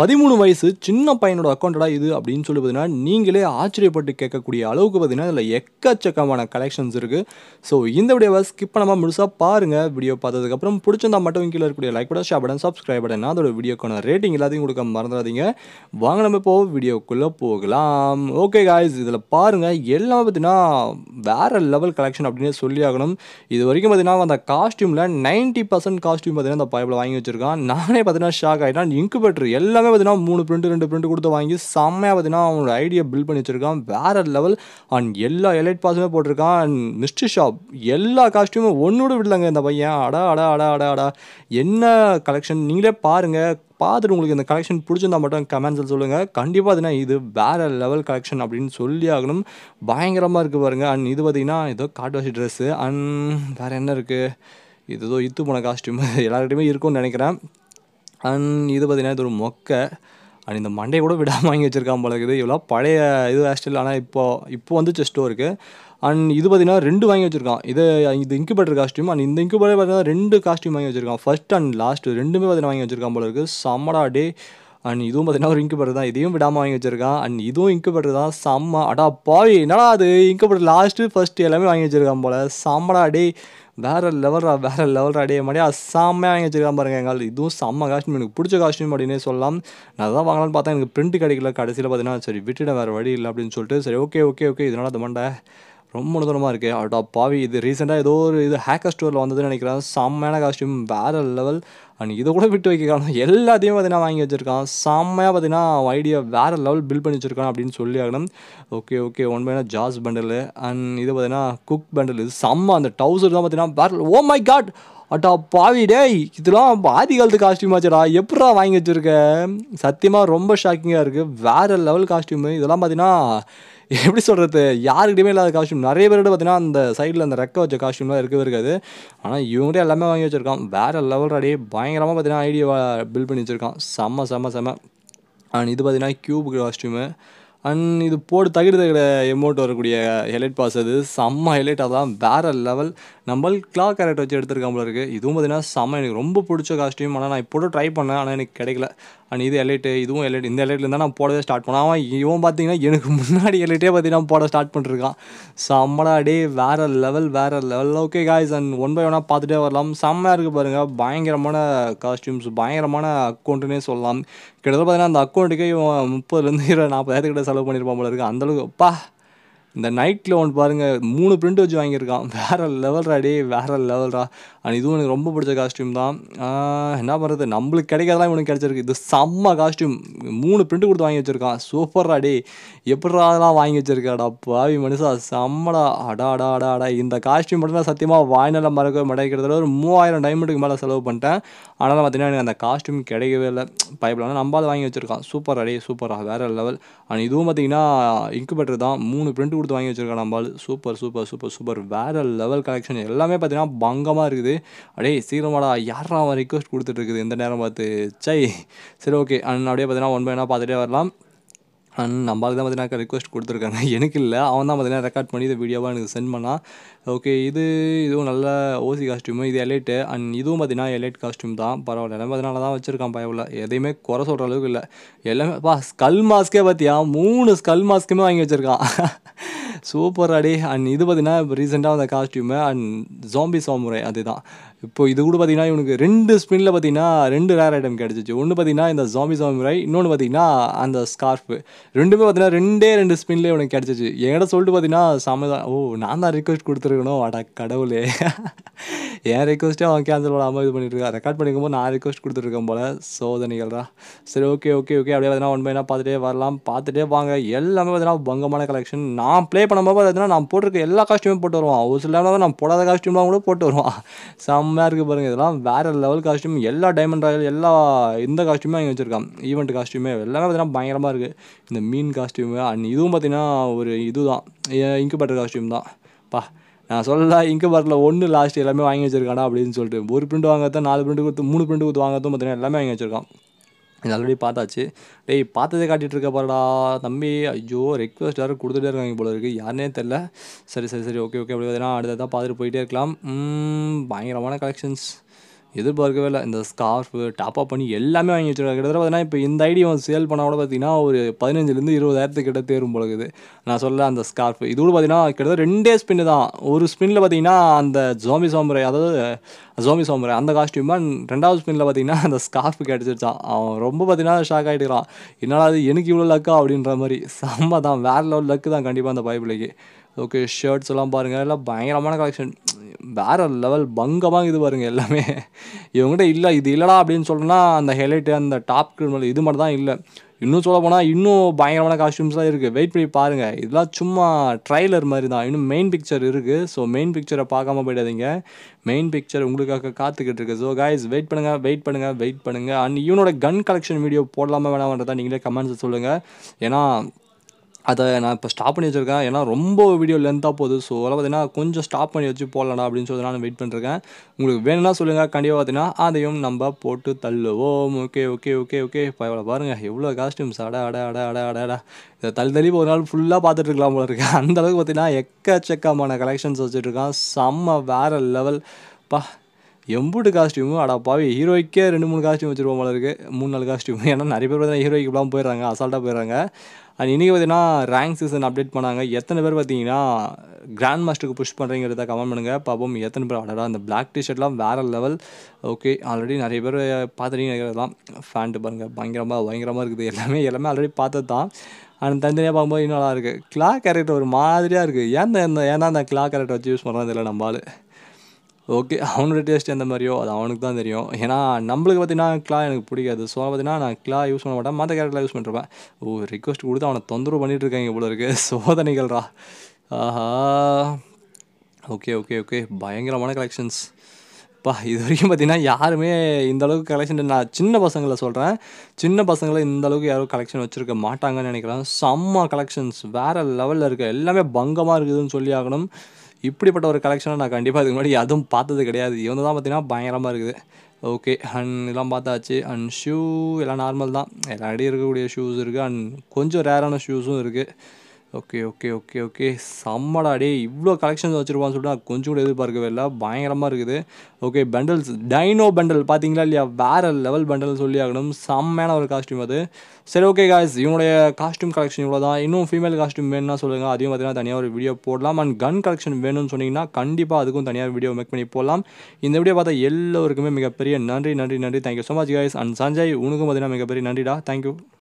பதிமூணு வயசு சின்ன பையனோட அக்கௌண்டடா இது அப்படின்னு சொல்லி பார்த்தீங்கன்னா நீங்களே ஆச்சரியப்பட்டு கேட்கக்கூடிய அளவுக்கு பார்த்தீங்கன்னா அதில் எக்கச்சக்கமான கலெக்ஷன்ஸ் இருக்குது ஸோ இந்த வீடியோவை ஸ்கிப் பண்ணாமல் முழுசாக பாருங்கள் வீடியோ பார்த்ததுக்கப்புறம் பிடிச்சிருந்தா மட்டும் கீழே இருக்கக்கூடிய like button share button subscribe button அதோட வீடியோக்கான ரேட்டிங் எல்லாத்தையும் கொடுக்க மறந்துடாதீங்க வாங்க நம்ம இப்போ வீடியோக்குள்ளே போகலாம் ஓகே காய்ஸ் இதில் பாருங்கள் எல்லாம் பார்த்தீங்கன்னா வேறு லெவல் கலெக்ஷன் அப்படின்னு சொல்லி ஆகணும் இது வரைக்கும் பார்த்தீங்கன்னா அந்த காஸ்ட்யூமில் நைன்ட்டி பர்சன்ட் காஸ்ட்யூம் பார்த்தீங்கன்னா அந்த பைப்பில் வாங்கி வச்சுருக்கான் நானே பார்த்தீங்கன்னா ஷாக் ஆகிட்டான் இன்குபேட்டர் எல்லாம் எல்லாமே பார்த்தீங்கன்னா மூணு பிரிண்ட் ரெண்டு பிரிண்ட் கொடுத்து வாங்கி செம்மையாக பார்த்தீங்கன்னா அவனோட ஐடியா பில்ட் பண்ணி வச்சிருக்கான் வேற லெவல் அண்ட் எல்லா எலைட் பாஸுமே போட்டிருக்கான் அண்ட் மிஸ்ட்ரி ஷாப் எல்லா காஸ்டியூமும் ஒன்றோடு விடலங்க இந்த பையன் அடா அடா அடா அடா அடா என்ன கலெக்ஷன் நீங்களே பாருங்கள் பார்த்துட்டு உங்களுக்கு இந்த கலெக்ஷன் பிடிச்சிருந்தா மட்டும் கமெண்ட்ஸில் சொல்லுங்கள் கண்டிப்பாக பார்த்தீங்கன்னா இது வேறு லெவல் கலெக்ஷன் அப்படின்னு சொல்லி ஆகணும் பயங்கரமாக இருக்குது பாருங்கள் அண்ட் இது பார்த்திங்கன்னா ஏதோ காட்டுவாசி ட்ரெஸ்ஸு அண்ட் வேறு என்ன இருக்குது இது ஏதோ இத்து போன காஸ்டியூம் எல்லாருக்கிட்டையுமே இருக்கும்னு நினைக்கிறேன் அண்ட் இது பார்த்தீங்கன்னா இது ஒரு மொக்கை அண்ட் இந்த மண்டையை கூட விடாமல் வாங்கி வச்சுருக்கான் போல இருக்குது இவ்வளோ பழைய இது ஹேர் ஆனால் இப்போது இப்போ வந்து செஸ்டோ இருக்குது அண்ட் இது பார்த்தீங்கன்னா ரெண்டு வாங்கி வச்சுருக்கான் இது இது இன்குபேட்டர் காஸ்ட்யூம் அண்ட் இந்த இன்குபேட்டர் பார்த்தீங்கன்னா ரெண்டு காஸ்ட்யூம் வாங்கி வச்சுருக்கான் ஃபஸ்ட் அண்ட் லாஸ்ட் ரெண்டுமே பார்த்தீங்கன்னா வாங்கி வச்சுருக்கான் போல இருக்குது சம்மடா டே அண்ட் இதுவும் பார்த்தீங்கன்னா ஒரு இன்குபேட்டர் தான் இதையும் விடாமல் வாங்கி வச்சிருக்கான் அண்ட் இதுவும் இன்குபேட்டர் தான் செம்ம அடா பாவி என்னடா அது இன்குபேட்டர் லாஸ்ட்டு ஃபஸ்ட்டு எல்லாமே வாங்கி வச்சுருக்கான் போல் செம்மடா டே வேறு லெவலாக வேறு லெவல்ரா அடைய மாதிரி அசாமையாக செம்மையாக வாங்கி வச்சிருக்கான் பாருங்க எங்கள் இதுவும் செம்ம காஸ்ட்யூம் எனக்கு பிடிச்ச காஸ்ட்யூம் அப்படின்னே சொல்லலாம் நான் தான் வாங்கலாம்னு பார்த்தா எனக்கு பிரிண்ட் கிடைக்கல கடைசியில் பார்த்தீங்கன்னா சரி விட்டுட வேறு வழி இல்லை அப்படின்னு சொல்லிட்டு சரி ஓகே ஓகே ஓகே இதனால் மண்டை ரொம்ப தூரமாக இருக்குது அடா பாவி இது ரீசெண்டாக ஏதோ ஒரு இது ஹேக்கர் ஸ்டோரில் வந்ததுன்னு நினைக்கிறேன் செம்மையான காஸ்டியூம் வேறு லெவல் அண்ட் இதை கூட விட்டு வைக்க எல்லாத்தையும் பார்த்தீங்கன்னா வாங்கி வச்சுருக்கான் செம்மையாக பார்த்தீங்கன்னா ஐடியா வேறு லெவல் பில் பண்ணி வச்சுருக்கான் அப்படின்னு சொல்லி ஆகணும் ஓகே ஓகே ஒன் பார்த்தீங்கன்னா ஜாஸ் பண்டல் அண்ட் இது பார்த்தீங்கன்னா குக் பண்டல் இது செம்ம அந்த டவுசர் தான் பார்த்தீங்கன்னா ஓ மை oh காட் அட்டா பாவி டேய் இதெல்லாம் ஆதி காலத்து ஆச்சுடா எப்படா வாங்கி வச்சுருக்க சத்தியமாக ரொம்ப ஷாக்கிங்காக இருக்குது வேறு லெவல் காஸ்டியூமு இதெல்லாம் பார்த்தீங்கன்னா எப்படி சொல்கிறது யாருக்கிட்டையுமே இல்லாத காஸ்டியூம் நிறைய பேரோட பார்த்தீங்கன்னா அந்த சைடில் அந்த ரெக்க வச்ச காஸ்டியூம்லாம் இருக்கவே இருக்காது ஆனால் இவங்கள்டே எல்லாமே வாங்கி வச்சுருக்கான் வேறு லெவல் ரெடி பயங்கரமாக பார்த்தீங்கன்னா ஐடியாவை பில் பண்ணி வச்சுருக்கான் செம்ம செம்ம செம்ம அண்ட் இது பார்த்தீங்கன்னா கியூப் காஸ்டியூமு அண்ட் இது போட்டு தகிடு தகிட எமௌண்ட் வரக்கூடிய ஹெலைட் பாஸ் அது செம்ம ஹெலைட் அதான் வேறு லெவல் நம்மள் கிளா கேரக்டர் வச்சு எடுத்திருக்கான் போல இருக்குது இதுவும் பார்த்தீங்கன்னா செம்ம எனக்கு ரொம்ப பிடிச்ச காஸ்டியூம் ஆனால் நான் இப்போ ட்ரை பண்ணேன் ஆனால் எனக்கு கிடைக்கல அண்ட் இது எலைட்டு இதுவும் எலைட் இந்த இருந்தால் நான் போடவே ஸ்டார்ட் பண்ணேன் அவன் இவன் பார்த்தீங்கன்னா எனக்கு முன்னாடி எலைட்டே பார்த்தீங்கன்னா போட ஸ்டார்ட் பண்ணிருக்கான் செம்மடா அடே வேறு லெவல் வேறு level okay guys and one by ஒன்னாக பார்த்துட்டே வரலாம் செம்மையாக இருக்குது பாருங்கள் பயங்கரமான காஸ்டியூம்ஸ் பயங்கரமான அக்கௌண்ட்டுனே சொல்லலாம் கிட்டத்தட்ட பார்த்தீங்கன்னா அந்த அக்கௌண்ட்டுக்கே இவன் முப்பதுலேருந்து இருபது நாற்பதாயிரத்துக்கிட்ட செலவு பண்ணியிருப்பான் போல இருக்குது அந்தளவுக்கு அப்பா இந்த நைட்டில் ஒன்று பாருங்கள் மூணு பிரிண்ட் வச்சு வாங்கியிருக்கான் வேறு லெவல்ரா டே வேறு லெவல்ரா அண்ட் இதுவும் எனக்கு ரொம்ப பிடிச்ச காஸ்ட்யூம் தான் என்ன பண்ணுறது நம்மளுக்கு கிடைக்காதான் இவனுக்கு கிடச்சிருக்கு இது செம்ம காஸ்ட்யூம் மூணு பிரிண்ட் கொடுத்து வாங்கி வச்சுருக்கான் சூப்பர்ரா டே எப்படா அதெல்லாம் வாங்கி வச்சுருக்காடா பாவி மனுஷா செம்மடா அடா அடா அடா அடா இந்த காஸ்டியூம் மட்டும்தான் சத்தியமாக வாய்நிலை மறக்க மடைக்கிறதுல ஒரு மூவாயிரம் டைமண்டுக்கு மேலே செலவு பண்ணிட்டேன் ஆனால் பார்த்தீங்கன்னா எனக்கு அந்த காஸ்ட்யூம் கிடைக்கவே இல்லை பைப்பில் வந்து நம்ம அதை வாங்கி வச்சுருக்கான் சூப்பர் அடே சூப்பராக வேறு லெவல் அண்ட் இதுவும் பார்த்தீங்கன்னா இன்குபேட்டர் தான் மூணு பிரிண்ட் கொடுத்து வாங்கி வச்சிருக்கான் நம்ம சூப்பர் சூப்பர் சூப்பர் சூப்பர் வேறு லெவல் கலெக்ஷன் எல்லாமே பார்த்தீங்கன்னா பங்கமாக இருக்குது அப்படியே சீக்கிரமாடா யாரா அவன் ரிக்வஸ்ட் கொடுத்துட்ருக்குது இந்த நேரம் பார்த்து சை சரி ஓகே அண்ட் அப்படியே பார்த்தீங்கன்னா ஒன் பை ஒன்னாக பார்த்துட்டே வரலாம் அண்ட் நம்மளுக்கு தான் பார்த்தீங்கன்னா ரிக்வஸ்ட் கொடுத்துருக்காங்க எனக்கு இல்லை அவன் தான் பார்த்தீங்கன்னா ரெக்கார்ட் பண்ணி இந்த வீடியோவாக எனக்கு சென்ட் பண்ணால் ஓகே இது இதுவும் நல்ல ஓசி காஸ்ட்யூமு இது எலைட்டு அண்ட் இதுவும் பார்த்தீங்கன்னா எலைட் காஸ்ட்யூம் தான் பரவாயில்ல எல்லாம் அதனால தான் வச்சுருக்கான் பயவில் எதையுமே குறை சொல்கிற அளவுக்கு இல்லை எல்லாமே பா ஸ்கல் மாஸ்க்கே பார்த்தியா மூணு ஸ்கல் மாஸ்க்குமே வாங்கி வச்சுருக்கான் சூப்பர் அடி அண்ட் இது பார்த்தீங்கன்னா இப்போ ரீசெண்டாக அந்த காஸ்ட்யூமு அண்ட் ஜாம்பி சாமுரை அதுதான் இப்போ இது கூட பார்த்தீங்கன்னா இவனுக்கு ரெண்டு ஸ்பின்னில் பார்த்தீங்கன்னா ரெண்டு ரேர் ஐட்டம் கிடச்சிச்சு ஒன்று பார்த்தீங்கன்னா இந்த ஜாம்பி சாமுரை இன்னொன்று பார்த்தீங்கன்னா அந்த ஸ்கார்ஃபு ரெண்டுமே பார்த்தீங்கன்னா ரெண்டே ரெண்டு ஸ்பின்லேயே இவனுக்கு கிடச்சிச்சு என்கிட்ட சொல்லிட்டு பார்த்தீங்கன்னா சமதான் ஓ நான் தான் ரிக்வஸ்ட் கொடுத்துருக்கேன் இருக்கணும் வட கடவுளே என் ரெக்வஸ்ட்டே அவன் கேன்சல் பண்ணாமல் இது பண்ணிட்டுருக்கான் ரெக்கார்ட் பண்ணிக்கும்போது நான் ரெக்வஸ்ட் கொடுத்துருக்கேன் போல சோதனைகள்ரா சரி ஓகே ஓகே ஓகே அப்படியே பார்த்தீங்கன்னா ஒன் பைனா பார்த்துட்டே வரலாம் பார்த்துட்டே வாங்க எல்லாமே பார்த்தீங்கன்னா பங்கமான கலெக்ஷன் நான் ப்ளே பண்ணும்போது பார்த்தீங்கன்னா நான் போட்டிருக்க எல்லா காஸ்ட்யூமே போட்டு வருவான் ஒரு சில நேரம் நான் போடாத காஸ்ட்யூம்லாம் கூட போட்டு வருவான் செம்மையாக இருக்குது பாருங்கள் இதெல்லாம் வேறு லெவல் காஸ்ட்யூம் எல்லா டைமண்ட் ராயல் எல்லா இந்த காஸ்ட்யூமே அங்கே வச்சுருக்கான் ஈவெண்ட் காஸ்ட்யூமே எல்லாமே பார்த்தீங்கன்னா பயங்கரமாக இருக்குது இந்த மீன் காஸ்ட்யூமு அண்ட் இதுவும் பார்த்தீங்கன்னா ஒரு இதுதான் இன்குபேட்டர் காஸ்ட்யூம் தான் பா நான் சொல்லலாம் இங்கே பாட்டில் ஒன்று லாஸ்ட் எல்லாமே வாங்கி வச்சிருக்கானா அப்படின்னு சொல்லிட்டு ஒரு பிரிண்ட் வாங்கத்தான் நாலு பிரிண்ட் கொடுத்து மூணு பிரிண்ட் கொடுத்து வாங்கத்தும் பார்த்தீங்கன்னா எல்லாமே வாங்கி வச்சிருக்கான் இது ஆல்ரெடி பார்த்தாச்சு டேய் பார்த்ததே காட்டிகிட்டு இருக்க பாருடா தம்பி ஐயோ ரெக்வஸ்ட் யாரும் கொடுத்துட்டே இருக்காங்க போல இருக்குது யாருனே தெரில சரி சரி சரி ஓகே ஓகே அப்படி பார்த்தீங்கன்னா அடுத்ததான் பார்த்துட்டு போயிட்டே இருக்கலாம் பயங்கரமான கலெக்ஷன்ஸ் எதிர்பார்க்கவே இல்லை இந்த ஸ்கார்ஃபு டாப்அப் பண்ணி எல்லாமே வாங்கி வச்சுருக்காங்க கிட்டத்தட்ட பார்த்தீங்கன்னா இப்போ இந்த ஐடி சேல் பண்ணால் கூட பார்த்தீங்கன்னா ஒரு பதினஞ்சுலேருந்து இருபதாயிரத்து கிட்ட தேரும் போலக்குது நான் சொல்ல அந்த ஸ்கார்ஃப் இது கூட பார்த்தீங்கன்னா கிட்டத்தட்ட ரெண்டே ஸ்பின்னு தான் ஒரு ஸ்பின்னில் பார்த்தீங்கன்னா அந்த ஜோமி சோம்பரை அதாவது ஜோமி சோம்பரை அந்த காஸ்டியூம் தான் ரெண்டாவது ஸ்பின்னில் பார்த்தீங்கன்னா அந்த ஸ்கார்ஃப் கிடச்சிருச்சான் அவன் ரொம்ப பார்த்தீங்கன்னா ஷாக் ஆகிட்டுக்கிறான் என்னால் அது எனக்கு இவ்வளோ லக்கா அப்படின்ற மாதிரி செம்ம தான் வேறு லெவல் லக்கு தான் கண்டிப்பாக அந்த பைபிளுக்கு ஓகே ஷர்ட்ஸ் எல்லாம் பாருங்கள் எல்லாம் பயங்கரமான கலெக்ஷன் வேறு லெவல் பங்கமாக இது பாருங்க எல்லாமே இவங்ககிட்ட இல்லை இது இல்லைடா அப்படின்னு சொல்லணும்னா அந்த ஹெலைட்டு அந்த டாப் கிரிமல் இது மட்டும் தான் இல்லை இன்னும் சொல்ல போனால் இன்னும் பயங்கரமான காஸ்டியூம்ஸ்லாம் இருக்குது வெயிட் பண்ணி பாருங்கள் இதெல்லாம் சும்மா ட்ரைலர் மாதிரி தான் இன்னும் மெயின் பிக்சர் இருக்குது ஸோ மெயின் பிக்சரை பார்க்காம போயிடாதீங்க மெயின் பிக்சர் உங்களுக்காக காத்துக்கிட்டு இருக்கு ஸோ கைஸ் வெயிட் பண்ணுங்கள் வெயிட் பண்ணுங்கள் வெயிட் பண்ணுங்கள் அண்ட் இவனோட கன் கலெக்ஷன் வீடியோ போடலாமா வேணாம்ன்றதான் நீங்களே கமெண்ட்ஸ் சொல்லுங்கள் ஏன்னா அதை நான் இப்போ ஸ்டாப் பண்ணி வச்சுருக்கேன் ஏன்னா ரொம்ப வீடியோ லென்த்தாக போகுது ஸோ அதெல்லாம் பார்த்தீங்கன்னா கொஞ்சம் ஸ்டாப் பண்ணி வச்சு போடலாம் அப்படின்னு சொல்லி நான் வெயிட் பண்ணிருக்கேன் உங்களுக்கு வேணும்னா சொல்லுங்கள் கண்டிப்பாக பார்த்தீங்கன்னா அதையும் நம்ம போட்டு தள்ளுவோம் ஓகே ஓகே ஓகே ஓகே இப்போ இவ்வளோ பாருங்கள் எவ்வளோ காஸ்ட்யூம்ஸ் அட அட அட அட அட அட இதை தள்ளி தள்ளி ஒரு நாள் ஃபுல்லாக பார்த்துட்ருக்கலாம் போல இருக்கேன் அந்தளவுக்கு பார்த்தீங்கன்னா எக்கச்சக்கமான கலெக்ஷன்ஸ் வச்சுட்ருக்கான் செம்ம வேறு லெவல் பா எம்பூட்டு காஸ்டியூமு அடா ஹீரோய்க்கே ரெண்டு மூணு காஸ்டியூம் வச்சுருவோம் போல இருக்குது மூணு நாலு காஸ்டியூம் ஏன்னா நிறைய பேர் பார்த்தீங்கன்னா ஹீரோய்க்கு இப்பலாம் போயிடுறாங்க அசால்ட்டாக போயிடுறாங்க அண்ட் இன்றைக்கி பார்த்தீங்கன்னா ரேங்க் சீசன் அப்டேட் பண்ணாங்க எத்தனை பேர் பார்த்தீங்கன்னா கிராண்ட் மாஸ்டருக்கு புஷ் பண்ணுறீங்கிறத கமெண்ட் பண்ணுங்கள் பாப்போம் எத்தனை பேர் அடடா அந்த பிளாக் டிஷர்ட்லாம் வேறு லெவல் ஓகே ஆல்ரெடி நிறைய பேர் பார்த்துட்டீங்கலாம் ஃபேண்ட்டு பாருங்கள் பயங்கரமாக பயங்கரமாக இருக்குது எல்லாமே எல்லாமே ஆல்ரெடி பார்த்தது தான் அண்ட் தனித்தனியாக பார்க்கும்போது இன்னும் நல்லா இருக்குது கிளா கேரக்டர் ஒரு மாதிரியாக இருக்குது ஏன் இந்த ஏன்னா அந்த கிளா கேரக்டர் வச்சு யூஸ் பண்ணுறது இல்லை நம்மளால் ஓகே அவனோட டேஸ்ட் எந்த மாதிரியோ அது அவனுக்கு தான் தெரியும் ஏன்னா நம்மளுக்கு பார்த்தீங்கன்னா கிளா எனக்கு பிடிக்காது ஸோ பார்த்தீங்கன்னா நான் கிளா யூஸ் பண்ண மாட்டேன் மற்ற கேரக்டர் யூஸ் பண்ணுறேன் ஓ ரிக்வஸ்ட் கொடுத்து அவனை தொந்தரவு பண்ணிகிட்டு இருக்காங்க இவ்வளோ இருக்குது சோதனைகள்ரா ஆஹா ஓகே ஓகே ஓகே பயங்கரமான கலெக்ஷன்ஸ் இப்போ இது வரைக்கும் பார்த்தீங்கன்னா யாருமே இந்த அளவுக்கு கலெக்ஷன் நான் சின்ன பசங்களை சொல்கிறேன் சின்ன பசங்களை இந்த அளவுக்கு யாரும் கலெக்ஷன் வச்சுருக்க மாட்டாங்கன்னு நினைக்கிறேன் செம்ம கலெக்ஷன்ஸ் வேறு லெவலில் இருக்குது எல்லாமே பங்கமாக இருக்குதுன்னு சொல்லி ஆகணும் இப்படிப்பட்ட ஒரு கலெக்ஷனை நான் கண்டிப்பாக இதுக்கு முன்னாடி அதுவும் பார்த்தது கிடையாது இவங்க தான் பார்த்தீங்கன்னா பயங்கரமாக இருக்குது ஓகே அண்ட் இதெல்லாம் பார்த்தாச்சு அண்ட் ஷூ எல்லாம் நார்மல் தான் எல்லா அடி இருக்கக்கூடிய ஷூஸ் இருக்குது அண்ட் கொஞ்சம் ரேரான ஷூஸும் இருக்குது ஓகே ஓகே ஓகே ஓகே செம்மடா இவ்வளோ கலெக்ஷன்ஸ் வச்சுருப்பான்னு சொல்லிட்டு கொஞ்சம் கூட எதிர்பார்க்கவே இல்லை பயங்கரமாக இருக்குது ஓகே பண்டல்ஸ் டைனோ பண்டல் பார்த்தீங்களா இல்லையா வேறு லெவல் பண்டல் சொல்லி ஆகணும் செம்மையான ஒரு காஸ்ட்யூம் அது சரி ஓகே காய்ஸ் இவனுடைய காஸ்ட்யூம் கலெக்ஷன் இவ்வளோ தான் இன்னும் ஃபீமேல் காஸ்ட்யூம் வேணும்னா சொல்லுங்கள் அதையும் பார்த்தீங்கன்னா தனியாக ஒரு வீடியோ போடலாம் அண்ட் கன் கலெக்ஷன் வேணும்னு சொன்னீங்கன்னா கண்டிப்பாக அதுக்கும் தனியாக வீடியோ மேக் பண்ணி போடலாம் இந்த வீடியோ பார்த்தா எல்லோருக்குமே மிகப்பெரிய நன்றி நன்றி நன்றி thank you so much guys and Sanjay உனக்கும் பார்த்தீங்கன்னா மிகப்பெரிய நன்றிடா தேங்க்யூ